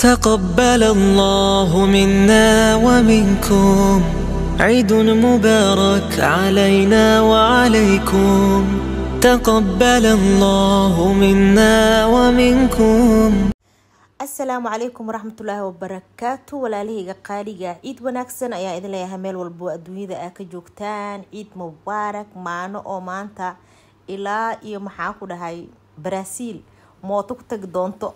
تقبل الله منا ومنكم عيد مبارك علينا وعليكم تقبل الله منا ومنكم asalaamu calaykum waraxmatullaahi wabarakaatu walaalahayga qaaliga ciid wanaagsan ayaa idin leeyahay meel walbo adduunyada aa ka joogtaan ciid mubaarak maano oo maanta ilaa iyo maxaa ku dhahay baraaziil mooto ku tagi doonto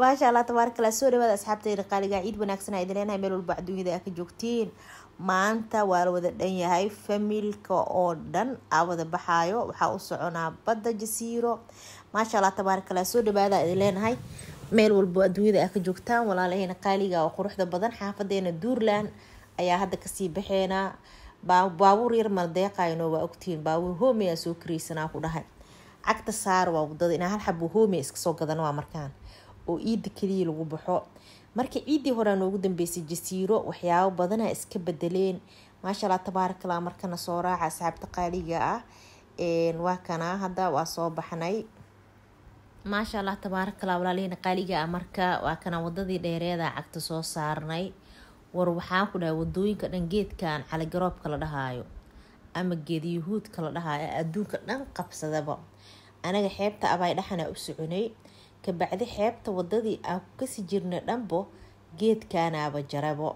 maasha allah tabaarakallah soo dhawaada asxaabtayda qaaliga ciid wanaagsan a idin leenahay meel walba adduunyada aa ka joogtiin maanta waa la wada dhan yahay familka oo dhan a wada baxaayo waxaa u soconaa badda jasiiro maasha allah tabaarakallah soo dhawaada idin leenahay meel walba adduunyada aa ka joogtaan walaalaheyna qaaliga oo quruxda badan xaafadeena duurland ayaa hadda kasii baxeena baabuur yar maldeeqayno waa ogtihiin baabuur hoome aa soo karaysanaa ku dhahay cagta saar waa wadada inaa hal xabo hoome iskasoo gadan waa markaan oo ciidda keliya lagu baxo marka ciiddii horea noogu dambeysay jasiiro waxyaabo badana iska bedeleen maashaalla tabaarakala markana soo raaca asxaabta qaaliga ah waa kana hadda waa soo baxnay maasha allah tabaarakala walaalihina qaaliga ah marka waa kana wadadii dheereeda cagta soo saarnay war waxaan ku dhahay wadooyinka dhan geedkan caligaroobka la dhahaayo ama geediyahuudka la dhahaayo adduunka dhan qabsadaba anaga xeebta abay dhaxana u soconay kabacdi xeebta wadadii aan ah ku jirnay dhanbo geedkaanaaba jarabo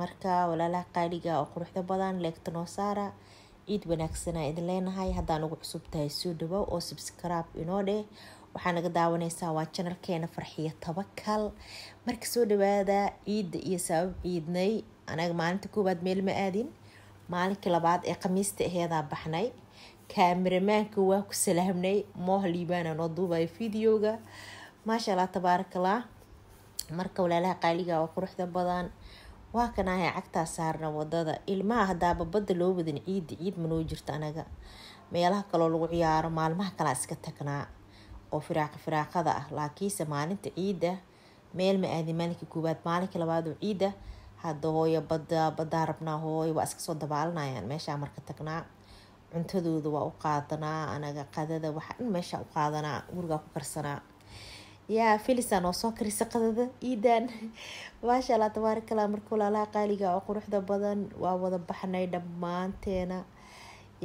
marka walaalaha qaaliga oo quruxda badan leegta ciid wanaagsanaa idin leenahay haddaan ugu cusub tahay soo dhawow oo subscribe inoo dheh waxaa naga daawanaysaa waa janalkeena farxiyo tabakal marka soo dhawaada ciidda iyo sabab ciidnay anaga maalinta koowaad meel ma aadin maalinkii labaad ee khamiista aheedaa baxnay kaameramanka waa ku salaamnay mohlibaana noo duubaya videoga maasha allah tabaarakallah marka walaalaha qaaliga waa ah quruxda badan waa kan cagtaa saarna wadada ilmaha hadaaba badda loo wadan ciida ciid manoo jirto anaga meelaha kaloo lagu ciyaaro maalmaha kalaa iska tagnaa oo firaaqa firaaqada ah laakiinse maalinta ciidda meel ma aadin maalinka koowaad maalinka labaad oo ciidda hadda hooyo badda badaa rabnaa hooyo waa iskasoo dabaalanayaan meeshaa marka tagnaa cuntadooda waa u qaadanaa anaga qadada waxaa dhan meesha u qaadanaa gurigaa ku karsanaa yaa felisaa noo soo karisa qadada iidaan maasha allah tabaarikala marka walaalaha qaaliga oo quruxda badan waa wada baxnay dhammaanteena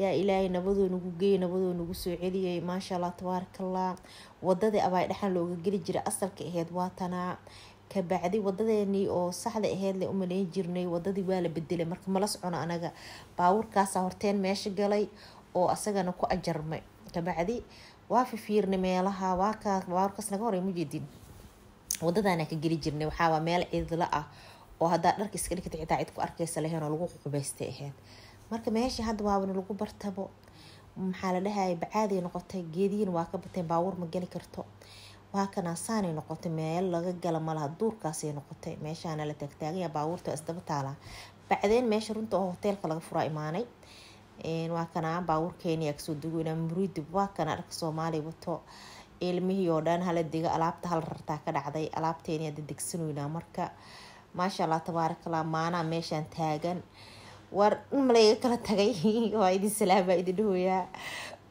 yaa ilaahay nabadoo nagu geeyay nabadoo nagu soo celiyay maasha allah tabaarikala wadadii abaay dhexan looga geli jira asalka aheed waatanaa kabacdi wadadeenii oo saxda aheydle umalayn jirnay wadadii waa la bedelay marka mala socono anaga baabuurkaasa horteen meesha galay oo asagana ku ajarmay kabacdi waa fifiirnay meelaha baabuurkaas naga horey mujedin wadadaana ka geli jirnay waxaawaa meel cidla ah oo hadaa dharka iska dhigta xitaa cid ku arkeysa lahayn oo lagu ququbaystay ahayd marka meesha hadda waabana lagu bartabo maxaa la dhahaya bacaaday noqotay geedihiin waa ka bateen baabuur ma geli karto waa kana saanay noqotay meel laga gala malaha duurkaasay noqotay meeshaana la taagtaagaya baabuurta isdaba taala bacdeen meesha runta oo hoteelka laga furaa imaanay waa kana baabuurkeeniyaa kasoo dugeynaa muridib waa kana dharka soomaaliya wato ilmihii oo dhan hala diga alaabta hal rartaa ka dhacday alaabteeniyaa dadegsanoynaa marka maasha allah tabaarakallah maanaa meeshaan taagan war in malaga kala tagay waa idin salaama idin dhahooyaa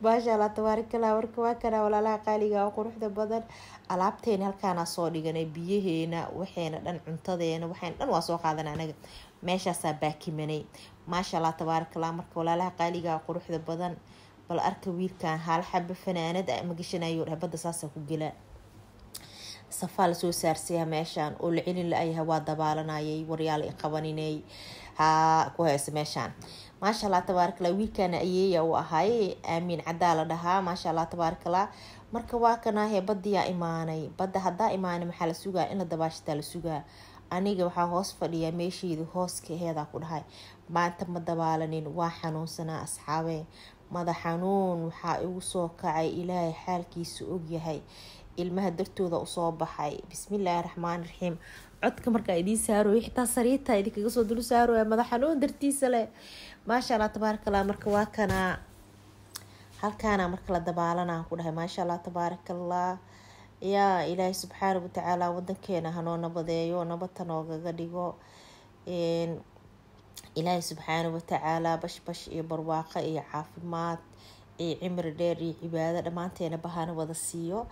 maasha allah tabaarikala warka waa kana walaalaha qaaliga oo quruxda badan alaabteena halkaana soo dhiganay biyaheena waxayna dhan cuntadeena waxayna dhan waa soo qaadan anaga meeshaasaa baakimanay maasha allah tabaarikala marka walaalaha qaaliga quruxda badan bal arka wiilkan haal xaba fanaanad ma gashanayo habadda saasa ku gela safaa lasoo saarsiya meeshaan oo la celin la-ayaha waa dabaalanayay waryaal i qabaninay ha ku heese meeshaan maasha allah tabaarakala wiilkaana ayeeya uu ahay aamiin caddaa la dhahaa maasha allah tabaarakala marka waa kanaahe badiyaa imaanay badda haddaa imaanay maxaa la sugaa in la dabaashataa la sugaa aniga waxaa hoos fadhiya meesheeda hooskaheeda ku dhahay maanta ma dabaalanin waa xanuunsanaa asxaabee mada xanuun waxaa igu soo kacay ilaahay xaalkiisa ogyahay ilmaha dartooda usoo baxay bismillaahi raxmaan raxiim codka markaa idiin saarooy xitaa sariirta idinkaga soo dul saarooya mada xanuun dartiisa leh maasha allah tabaarakallah marka waa kana halkaana marka la dabaalanaan ku dhahay maasha allah tabaarakallah yaa ilaahay subxaana watacaala wadankeena hanoo nabadeeyo nabadta noogaga dhigo ilaahay subxaana watacaala bashbash iyo barwaaqo iyo caafimaad iyo cimri dheer iyo cibaado dhammaanteena bahana wada siiyo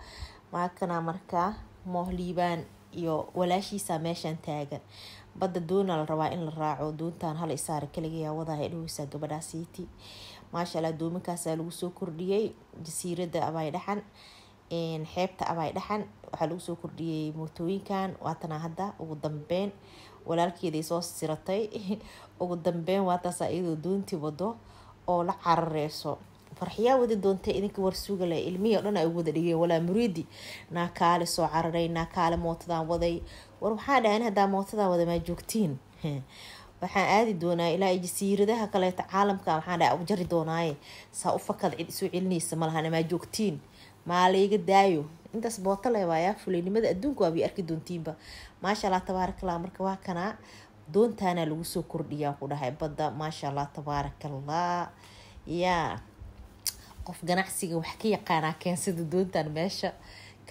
maakana markaa moohliibaan iyo walaashiisa meeshan taagan bada doona la rabaa in la raaco doontan hal isaara kaligayaa wadaha ee dhaweysaa gabadhaa siiti maashaalla lagu soo kordhiyey jasiiradda abay dhaxan xeebta abay dhaxan waxaa lagu soo kordhiyey mootooyinkan waatanaa hadda ugu dambeyn walaalkeeday soo siratay ugu dambeyn waataasa iyadoo doontii wado oo la carareyso farxiyaa wadi doonta idinka warsuugale ilmihii o dhan ay wada dhigeen walaa muriidi naakaale soo cararay naakaale mootadan waday war waxaa dhahan hadaa mootada wadamaa joogtiin waxaan aadi doonaa ilaa jasiiradaha kaleeta caalamka waxaadha u jari doonaaye saa u cid isu celinaysa malahanamaa joogtiin maa daayo intaas booto le eh waayaa fuleynimada adduunku waabay arki doontiinba maasha allah tabaarakallah marka waa kanaa doontaana lagu soo kordhiyaan ku dhahay badda maasha allah tabaarakallah yaa qof ganacsiga wax ka yaqaanaa keensada doontaan meesha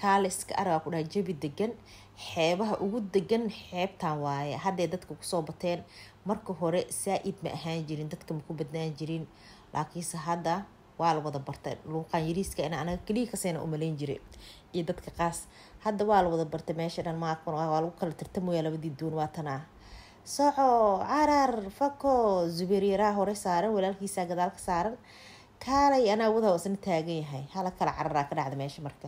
kaale iska aragaa ku dhahay jebi degan xeebaha ugu degan xeebtan waaye haddee dadka kusoo bateen marka hore saa-id ma ahaan jirin dadka maku badnaan jirin laakiinse hadda waa la wada bartay luuqaan yariiska in anaga keliya kasayna umalayn jiray iyo dadka qaas hadda waa la wada bartay meesha dhan maakun waa lagu kala tartamaya labadii duwan waa tanaa soco carar fako zubeer yaraa hore saaran walaalkiisaa gadaal ka saaran kaalay anaa wadaha isna taagan yahay hala kala cararaa ka dhacda meesha marka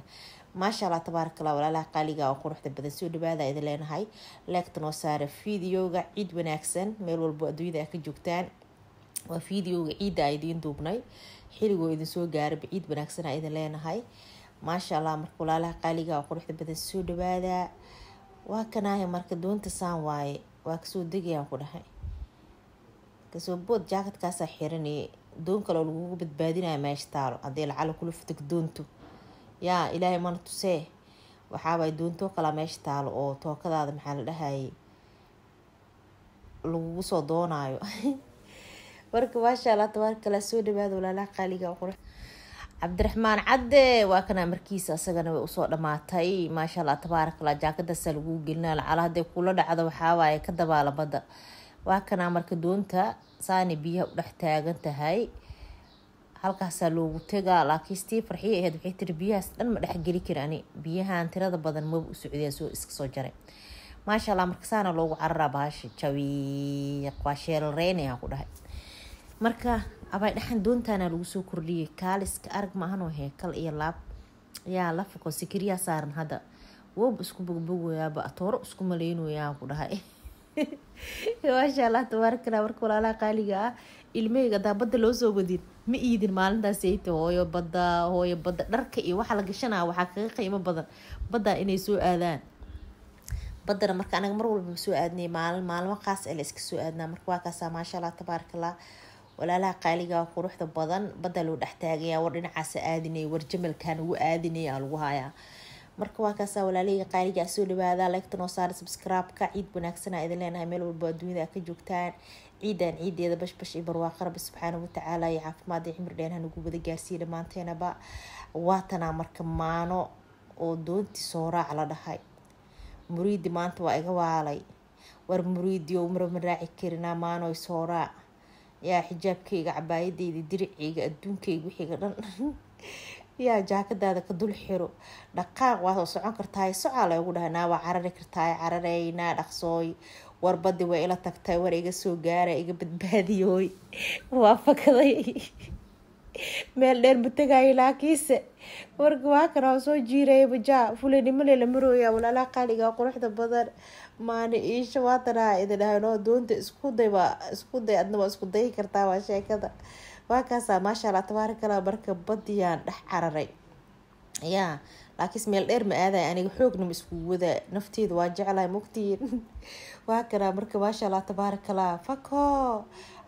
maasha allah tabaarakallah walaalaha qaaliga oo quruxda badan soo dhawaada idin leenahay leegta noo saara videoga ciid wanaagsan meel walbo adduunyada a ka joogtaan waa videoga ciidda a idiin duubnay xiligo idinsoo gaaraba ciid wanaagsan a idin leenahay maasha allah marka walaalaha qaaliga oo quruxda badan soo dhawaada waa kanaahe marka doonta saan waaye waa kasoo degayaan ku dhahay kasoo bood jaakadkaasaa xiranay doon kaleo lagugu badbaadinaya meesha taalo hadday lacala kula futag doonto yaa ilaahay mana tusee waxaawaay duuntoo kalaa meesha taalo oo tookadaada maxaa la dhahayay lagugu soo doonaayo marka maasha allah tabaarka kala soo dhawaada walaalaha qaaliga qurux cabdiraxmaan cadde waa kanaa markiisa isagana way usoo dhamaatay maasha allah tabaarakallah jaakadaasa lagu gelinaa lacala hadday kula dhacdo waxaawaaye ka dabaala badda waa kanaa marka doonta saana biyaha udhex taagan tahay halkaasaa loogu tegaa laakiin stii farxiya aheyd waxay tiri biyahaas dhan ma dhexgeli karani biyahan tirada badan maba u socdeen soo iska soo jaray maasha allah markasaana loogu cararaa baasha jawiiq waa sheelreyne ku dhahay marka abay dhaxan doontaana lagu soo kordhiyay kaaliska arag maahanoo heekal iyo laab yaa la fuko saaran hadda woob isku bogbogoyaaba atooro isku maleynoyaa ku dhahay maasha allah tabaarakallah marka walaalaha qaaliga ah ilmeyga hadaa badda loo soo wadin ma iidin maalintaas ayta hooyo badda hooyo badda dharka iyo waxa la gashanaa waxaa kaga qiimo badan baddaa inay soo aadaan badana marka anaga mar walbaa soo aadnay maalin maalmo kaas ee la iska soo aadnaa marka waa kaasa maasha walaalaha qaaligaa quruxda badan badda loo dhex taagayaa war dhinacaas aadinay war jamalkaan ugu aadinay aa lagu hayaa marka waa kaasa walaaleyga qaaliga soo dhawaada lagta noo saara subscribe-ka ciid wanaagsana idin leenahay meel walba oo dunida ka joogtaan ciidan ciideeda bashbash iyo barwaaqo rabbi subxaana watacaala iyo caafimaad iyo cimri dheer nagu wada gaarsiiya dhammaanteenaba waatanaa marka maano oo doonti sooraac la dhahay muriidi maanta waa iga waalay war muriidi oo maraba ma raaci karinaa maanoy sooraac yaa xijaabkayga cabaayadeyda diricayga adduunkayga wixayga dhan yaa jaakadaada ka dul xiro dhaqaaq waasoo socon kartaa socaala ugu dhahnaa waa carari kartahay cararaynaa dhaqsooy war badi way ila tagtay war iga soo gaara iga badbaadiyooy waafakaday meel dheer matagaayay laakiinse warka waa kan soo jiiraya bajaa fulanimale marooya walaalaa qaaliga quruxda badan maani iisha waatanaa idin dhahanoo doonta isku day waa adna waa isku dayi kartaa waa sheekada waa kaasaa maashaalla tabaarikala marka badiyaan dhex cararay ya laakiinse meel dheer ma aaday aniga xoogna ma iskugu wadaa nafteeda waa jeclahay mogtiin waa kanaa marka maashaalla tabaarikala fako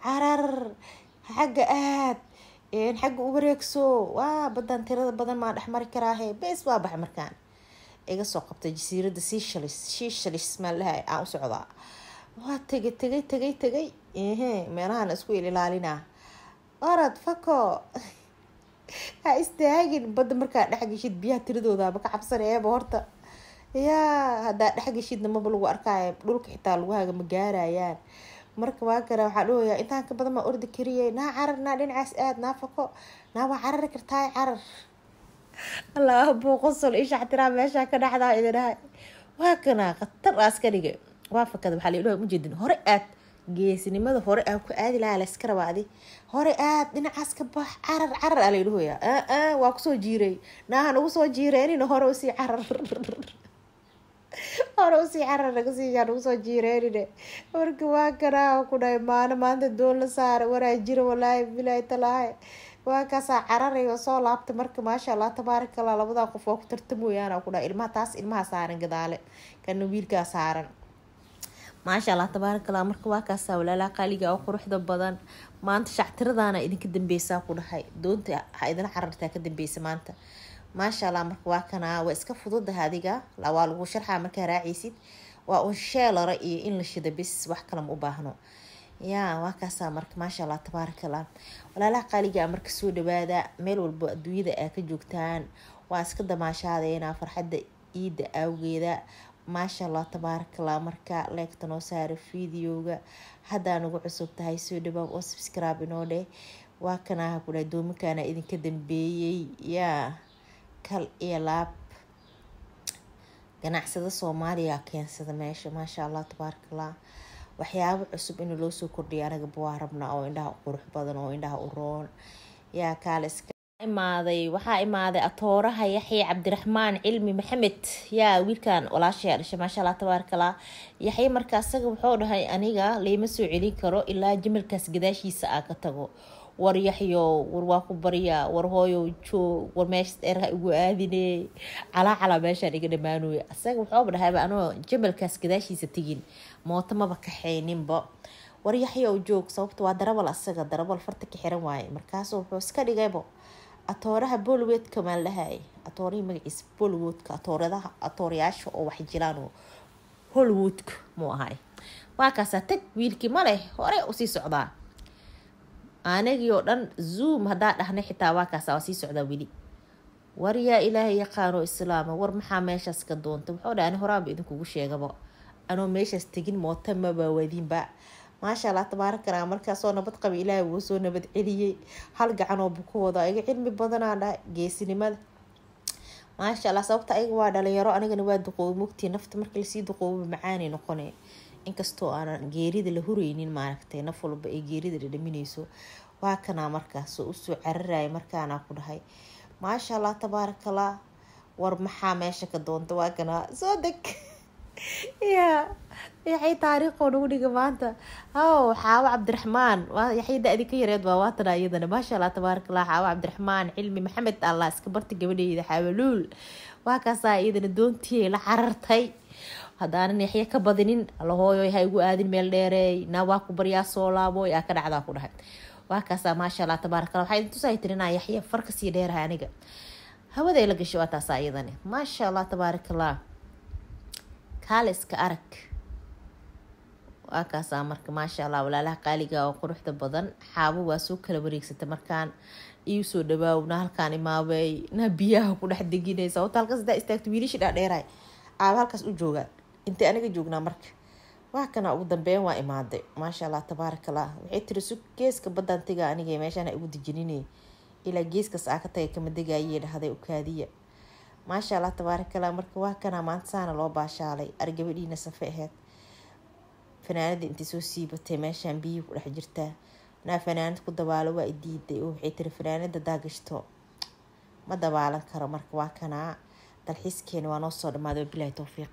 carar xagga aad xagga u wareegso waa badan tirada badan maa dhexmari karaahe bees waa baxay markaan iga soo qabtay jasiirada siishalis siishalis maa lahay aan u waa tegay tegay tegay tegay ehe meelahaan isku ililaalinaa orod fako ha istaagin badda markaa dhexgeshid biyaha tiradoodaaba ka eeba horta yaa haddaa dhexgeshidna maba lagu arkaayo dhulka xitaa laguhaaga ma gaarayaan marka waa gara waxaa dhahoyaa intaan ka badan maa ordi kariyay naa carar naa dhinacaas aad naa fako naa waa carari kartaa carar allah buu qusul isha tiraa meeshaa ka dhacdaa idinaha waa kanaa khatar aas ka dhiga waa fakada waxaa la dhahoyaa ujeedin hore aad geesinimada hore aan ku aadi lahaa layska rabaadi adi hore aad dhinacaas ka bax carar carar aa laydhahoyaa aa waa kusoo jiiray naaha nagu soo jiireenina hore usii carar hore usii carar nagasiiyaa nagu soo jiireenine marka waa kanaa ku dhahay maano maanta doon la saara waraa jira walaahi bilaahi talaahe waa kaasaa cararay soo laabta marka maasha allah tabaaraka allah labadaa qof waa ku tartamooyaana ku dhahay ilmaha taas ilmaha saaran gadaale kana wiilkaa saaran maasha allah tabaarakallah marka waa kaasaa walaalaha qaaliga oo quruxda badan maanta shactiradaana idinka dambeysaa ku dhahay doonta ha idila carartaa ka dambeysa maanta maasha allah marka waa kanaa waa iska fududaha adiga waa lagu sharxaa markaa raacaysid waa un sheelara iyo in la shida bis wax kalama u baahno ya waa marka maasha allah tabaarakallah walaalaha qaaligaa marka soo dhawaada meel walbo adduunyada aa ka joogtaan waa iska damaashaadeynaa farxadda iidda awgeeda maasha allah tabaarakallah marka leegta noo saaro videoga haddaa nagu cusub tahay soo dhawaab oo subscribe inoo dheh waa kanaaha kudhahay doominkaana idinka dambeeyey yaa kal iyo laab ganacsada soomaaliya keensada meesha maasha allah tabaarakallah waxyaabo cusub in loosoo kordhiya anaga buwaa rabnaa oo indhaha qurux badan oo indhaha u roon yaa kaale waxaa imaaday atooraha yaxya cabdiraxmaan cilmi maxamed yaa wiilkan walaashayaa dhashay maashaalla tabaarkala yaxye marka isaga wuxuu dhahay aniga laima soo celin karo ilaa jamalkaas gadaashiisa aa ka tago war yaxyow war waa ku barya war hooyow joog war meesha dheerha igu aadine calaa meeshaan iga dhammaanooya isaga wuxuuba dhahayba anoo jamalkaas gadaashiisa tegin mooto maba kaxayninba war yaxyow joog sababta waa darabal asaga darabal farta ka xiran waaye markaasuu wuxuu iska dhigaybo atooraha bolweedka maan lahaay atoorihii magaciisa bolwoodka atooradaa atoorayaasha oo waxay jiraan holwoodka muu ahay waa tag wiilkii maleh hore usii socdaa anagii oo dhan zoom haddaa dhahnay xitaa waa waa sii socdaa weli war yaa ilaahay yaqaano islaama war maxaa meeshaas ka doonta wuxuu dha ani horaanba idinkugu sheegaba anoo meeshaas tegin mootamaba waadiinba maasha allah tabaaraka allah markaasoo nabad qaba ilaah wuu soo nabad celiyey hal gacan oo buku wada iga cilmi badanaa dha geesinimada maasha allah sababta ayaga waa dhalinyaro anigana waa duqoobi mugtii nafta marka lasii duqooba macaani noqone inkastoo aanan geerida la hureynin maaragtay naf walba ay geerida dhadhaminayso waa kanaa markaasoo usoo cararaya markaanaa ku dhahay maasha allah tabaaraka war maxaa meesha ka doonta waa kanaa soo deg ya yaxay taariikhoo nagu dhiga maanta aw oh, xaawo cabdiraxmaan yaxay da-di ka yareed waa waatana iyadana maasha allah tabaarakallah xaawo cabdiraxmaan cilmi maxamed allah iska barta gabadheyda xaawaluul waa kaasaa iyadana doontii la carartay haddaanan yaxya ka badinin allahooyo ha igu aadin meel dheereey naa waa ku baryaa soo laabooy aa ka dhacdaa ku dhahay waa kaasaa maasha allah tabaarakalla waxaa idin tusahay tirinaa yaxya far dheeraha aniga hawaday la gasho waa taasaa iyadane maasha allah tabaarakallah kaaliska arag waa marka maasha allah walaalaha qaaliga oo quruxda badan xaabo waa soo kala wareegsatay markaan iusoo soo dhawaawna halkaan imaabey na biyaha ku dhex deginaysa horta halka sadaa istaagto wiilishii dhaadheeraay aaba halkaas u joogaa intay aniga joognaa marka waa kana ugu dambeyn waa imaaday maasha allah tabaarakallah waxay tiri su geeska baddaan tagaa aniga meeshaan igu dijinine ilaa geeskaas aa ka tagay kama degaaye dhahday ukaadiya maasha allah tabaarikala marka waa kanaa maanta saana loo baashaalay argabadhiina safe aheed fanaanada intay soo siibatay meeshaan biyihi ku dhex jirtaa naa fanaanad ku dabaalo waa idiiday oo waxay tiri fanaanada daagashto ma dabaalan karo marka waa kanaa dalxiiskeena waa noo soo dhamaada dhamaaday bilaahi towfiiq